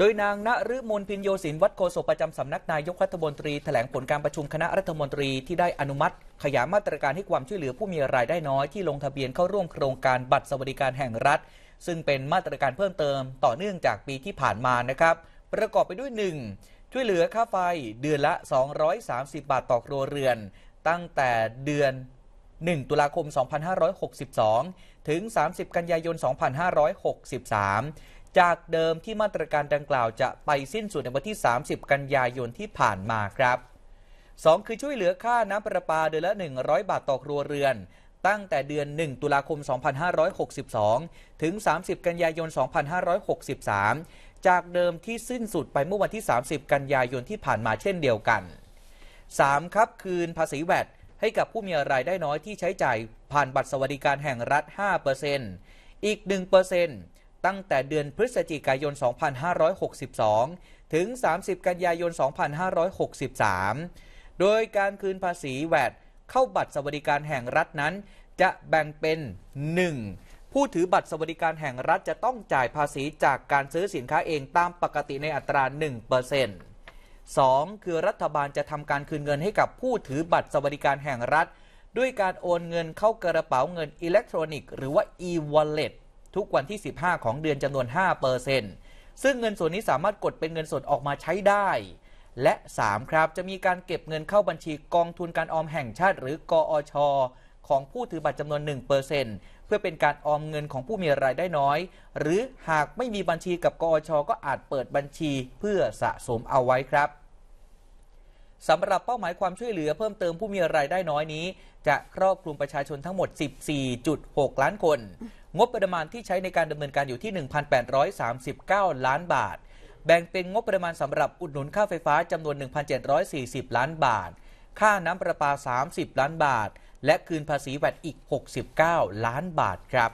ดยนาง ณรุมลพินโยศิน วัด โคศกประจำสำนักนายกรัฐมนตรีแถลงผลการประชุมคณะรัฐมนตรีที่ได้อนุมัติ ขยายมาตรการให้ความช่วยเหลือผู้มีรายได้ น้อยที่ลงทะเบียนเข้า ร่วมโครงการบัตร สวัสดิการแห่งรัฐ ซึ่งเป็นมาตรการเพิ่มเติม ต่อเนื่องจากปีที่ผ่านมานะครับ ประกอบไปด้วย 1. ช่วยเหลือค่าไฟเดือนละ 230 บาทต่อครัวเรือน ตั้งแต่เดือน 1ตุลาคม2562ถึง30กันยายน2563จากเดิมที่มาตรการดังกล่าวจะไปสิ้นสุดในวันที่ 30 กันยายนที่ผ่านมาครับ 2 คือช่วยเหลือค่าน้ำประปาเดือนละ 100 บาทต่อครัวเรือน ตั้งแต่เดือน 1 ตุลาคม 2562 ถึง 30 กันยายน 2563 จากเดิมที่สิ้นสุดไปเมื่อวันที่ 30 กันยายนที่ผ่านมาเช่นเดียวกัน 3. ครับคืนภาษีแวดให้กับผู้มีรายได้น้อยที่ใช้จ่ายผ่านบัตรสวัสดิการแห่งรัฐ5%อีก 1%ตั้งแต่เดือนพฤศจิกายน 2562 ถึง 30 กันยายน 2563 โดยการคืนภาษีแวด เข้าบัตรสวัสดิการแห่งรัฐนั้น จะแบ่งเป็น 1. ผู้ถือบัตรสวัสดิการแห่งรัฐจะต้องจ่ายภาษีจากการซื้อสินค้าเองตามปกติในอัตรา1% 2. คือรัฐบาลจะทำการคืนเงินให้กับผู้ถือบัตรสวัสดิการแห่งรัฐด้วยการโอนเงินเข้ากระเป๋าเงินอิเล็กทรอนิกส์หรือว่า e-wallet ทุกวันที่ 15 ของเดือนจำนวน5เปอร์เซนต์ซึ่งเงินส่วนนี้สามารถกดเป็นเงินสดออกมาใช้ได้ และ 3 ครับจะมีการเก็บเงินเข้าบัญชีกองทุนการออมแห่งชาติ หรือกอชของผู้ถือบัตรจำนวน1%เปอร์เซนต์เพื่อเป็นการออมเงินของผู้มีรายได้น้อย หรือหากไม่มีบัญชีกับกอชก็อาจเปิดบัญชีเพื่อสะสมเอาไว้ครับสำหรับเป้าหมายความช่วยเหลือเพิ่มเติมผู้มีรายได้น้อยนี้ จะครอบคลุมประชาชนทั้งหมด 14.6 ล้านคน งบประมาณที่ใช้ในการดำเนินการอยู่ที่ 1,839 ล้านบาท แบ่งเป็นงบประมาณสำหรับอุดหนุนค่าไฟฟ้าจำนวน 1,740 ล้านบาท ค่าน้ำประปา 30 ล้านบาท และคืนภาษีแวดอีก 69 ล้านบาทครับ